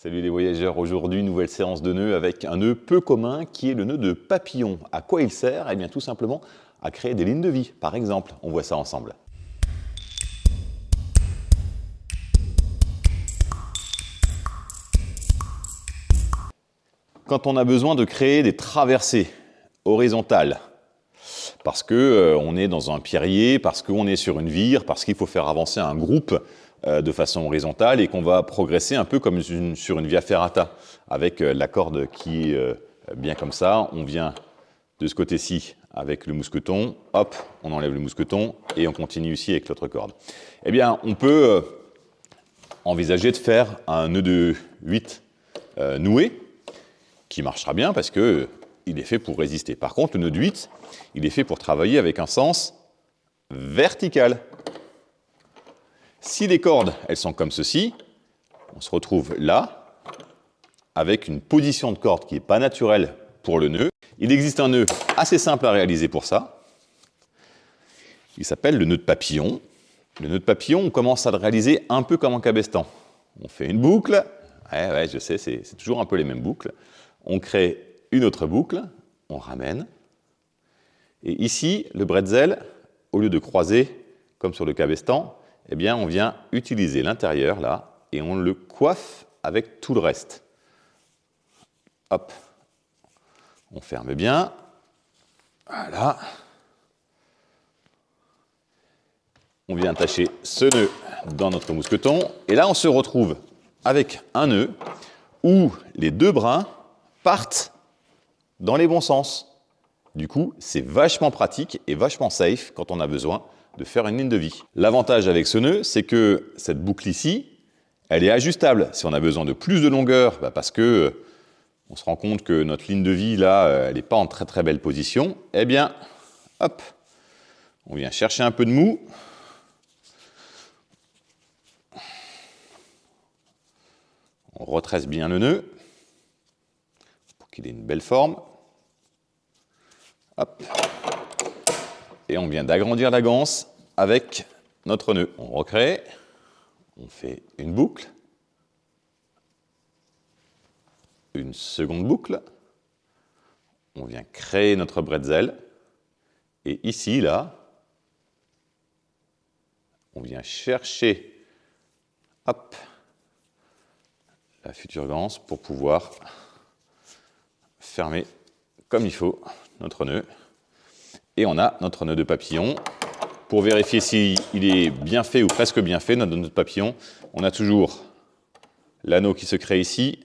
Salut les voyageurs, aujourd'hui nouvelle séance de nœuds avec un nœud peu commun qui est le nœud de papillon. À quoi il sert Eh bien tout simplement à créer des lignes de vie par exemple. On voit ça ensemble. Quand on a besoin de créer des traversées horizontales, parce qu'on euh, on est dans un pierrier, parce qu'on est sur une vire, parce qu'il faut faire avancer un groupe, euh, de façon horizontale et qu'on va progresser un peu comme sur une via ferrata, avec euh, la corde qui euh, est bien comme ça. On vient de ce côté-ci avec le mousqueton, hop, on enlève le mousqueton et on continue ici avec l'autre corde. Eh bien, on peut envisager de faire un nœud de 8 noué, qui marchera bien parce que il est fait pour résister. Par contre, le nœud de 8, il est fait pour travailler avec un sens vertical. Si les cordes, elles sont comme ceci, on se retrouve là, avec une position de corde qui n'est pas naturelle pour le nœud. Il existe un nœud assez simple à réaliser pour ça. Il s'appelle le nœud de papillon. Le nœud de papillon, on commence à le réaliser un peu comme un cabestan. On fait une boucle, ouais, ouais, je sais, c'est toujours un peu les mêmes boucles. On crée une autre boucle, on ramène. Et ici, le bretzel, au lieu de croiser comme sur le cabestan, eh bien, on vient utiliser l'intérieur là et on le coiffe avec tout le reste. Hop, on ferme bien. Voilà. On vient attacher ce nœud dans notre mousqueton. Et là, on se retrouve avec un nœud où les deux brins partent dans les bons sens. Du coup, c'est vachement pratique et vachement safe quand on a besoin de faire une ligne de vie. L'avantage avec ce nœud, c'est que cette boucle ici, elle est ajustable. Si on a besoin de plus de longueur, bah parce que euh, on se rend compte que notre ligne de vie, là, euh, elle n'est pas en très très belle position, eh bien, hop, on vient chercher un peu de mou. On retresse bien le nœud pour qu'il ait une belle forme. Et on vient d'agrandir la ganse avec notre nœud. On recrée, on fait une boucle, une seconde boucle, on vient créer notre bretzel, et ici, là, on vient chercher hop, la future ganse pour pouvoir fermer comme il faut notre nœud. Et on a notre nœud de papillon. Pour vérifier s'il est bien fait ou presque bien fait, notre nœud de papillon, on a toujours l'anneau qui se crée ici,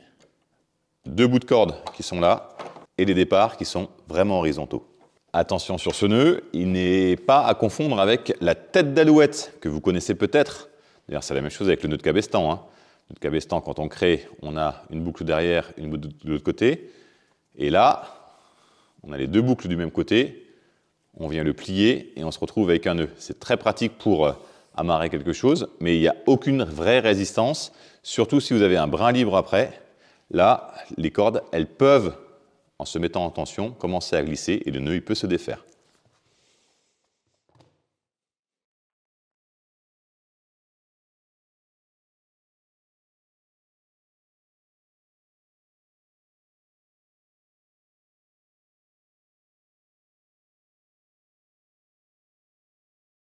deux bouts de corde qui sont là, et les départs qui sont vraiment horizontaux. Attention sur ce nœud, il n'est pas à confondre avec la tête d'alouette que vous connaissez peut-être. D'ailleurs, c'est la même chose avec le nœud de cabestan. Hein. Le nœud de cabestan, quand on crée, on a une boucle derrière, une boucle de l'autre côté. Et là, on a les deux boucles du même côté, on vient le plier et on se retrouve avec un nœud. C'est très pratique pour euh, amarrer quelque chose, mais il n'y a aucune vraie résistance, surtout si vous avez un brin libre après. Là, les cordes, elles peuvent, en se mettant en tension, commencer à glisser et le nœud, peut se défaire.